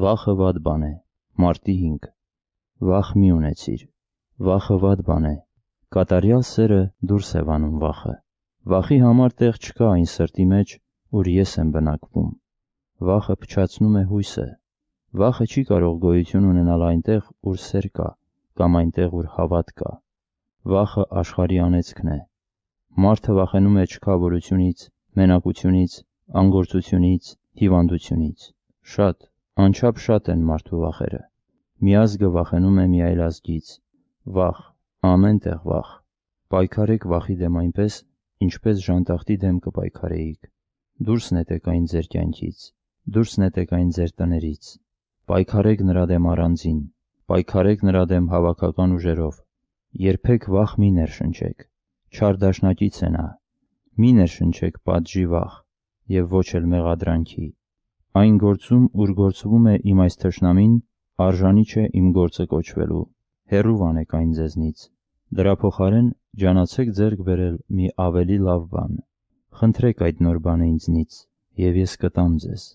Վախը վատ բան է։ Մարտի 5։ Վախ մի ունեցիր։ Վախը վատ բան է։ Կատարյալ սերը դուրս է վանում վախը։ Վախի համար տեղ չկա այն սրտի մեջ, ուր ես եմ բնակվում։ Վախը փչացնում է հույսը։ Վախը չի կարող գոյություն ունենալ այնտեղ, ուր սեր կա, կամ այնտեղ, ուր հավատ կա։ Վախը աշխարհի անեծքն է։ Մարդը վախենում է չքավորությունից, մենակությունից, անգործությունից, հիվանդությունից։ Շատ Անչափ շատ են մարդու վախերը։ Մի ազգը վախենում է մի այլ ազգից։ Վախ, ամեն տեղ վախ։ Պայքարեք վախի դեմ այնպես, ինչպես ժանտախտի դեմ կպայքարեիք։ Դուրս նետեք այն ձեր կյանքից, դուրս նետեք այն ձեր տներից։ Պայքարեք նրա դեմ առանձին, պայքարեք նրա դեմ հավաքական ուժերով։ Երբեք վախ մի ներշնչեք։ Չար դաշնակից է նա։ Մի ներշնչեք պատժի վախ եւ ոչ էլ մեղադրանքի։ Այն գործում, ուր գործվում է իմ այս թշնամին, արժանի չէ իմ գործը կոչվելու, հերու վանեք այն ձեզնից։ Դրա փոխարեն ջանացեք ձեռք բերել մի ավելի լավ բան։ Խնդրեք այդ նոր բանը ինձնից, և ես կտամ ձեզ։